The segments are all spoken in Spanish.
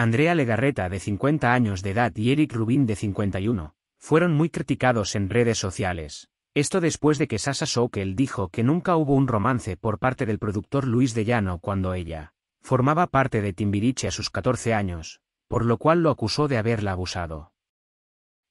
Andrea Legarreta de 50 años de edad y Eric Rubín de 51, fueron muy criticados en redes sociales. Esto después de que Sasa Sokel dijo que nunca hubo un romance por parte del productor Luis de Llano cuando ella formaba parte de Timbiriche a sus 14 años, por lo cual lo acusó de haberla abusado.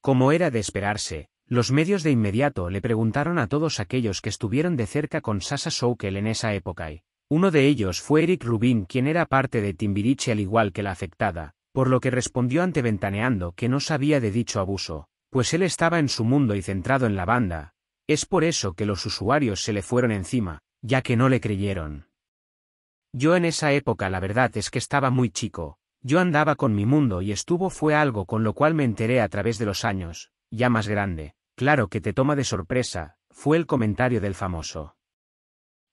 Como era de esperarse, los medios de inmediato le preguntaron a todos aquellos que estuvieron de cerca con Sasa Sokel en esa época y, uno de ellos fue Eric Rubin quien era parte de Timbiriche al igual que la afectada, por lo que respondió ante Ventaneando que no sabía de dicho abuso, pues él estaba en su mundo y centrado en la banda, es por eso que los usuarios se le fueron encima, ya que no le creyeron. Yo en esa época la verdad es que estaba muy chico, yo andaba con mi mundo y estuvo fue algo con lo cual me enteré a través de los años, ya más grande, claro que te toma de sorpresa, fue el comentario del famoso.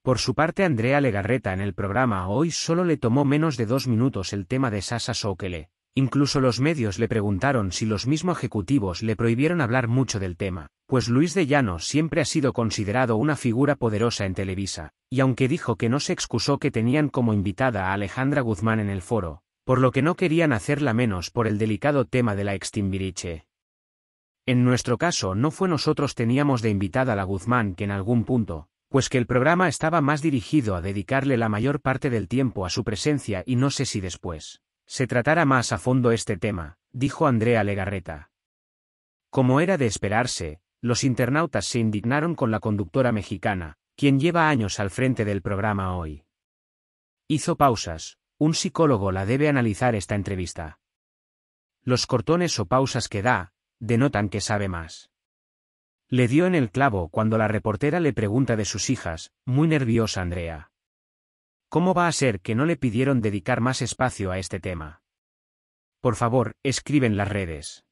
Por su parte Andrea Legarreta en el programa Hoy solo le tomó menos de dos minutos el tema de Sasa Sokele. Incluso los medios le preguntaron si los mismos ejecutivos le prohibieron hablar mucho del tema, pues Luis de Llano siempre ha sido considerado una figura poderosa en Televisa, y aunque dijo que no se excusó que tenían como invitada a Alejandra Guzmán en el foro, por lo que no querían hacerla menos por el delicado tema de la extimbiriche. En nuestro caso no fue nosotros teníamos de invitada a la Guzmán que en algún punto, pues que el programa estaba más dirigido a dedicarle la mayor parte del tiempo a su presencia y no sé si después se tratara más a fondo este tema, dijo Andrea Legarreta. Como era de esperarse, los internautas se indignaron con la conductora mexicana, quien lleva años al frente del programa hoy. Hizo pausas, un psicólogo la debe analizar esta entrevista. Los cortones o pausas que da, denotan que sabe más. Le dio en el clavo cuando la reportera le pregunta de sus hijas, muy nerviosa Andrea. ¿Cómo va a ser que no le pidieron dedicar más espacio a este tema? Por favor, escriben las redes.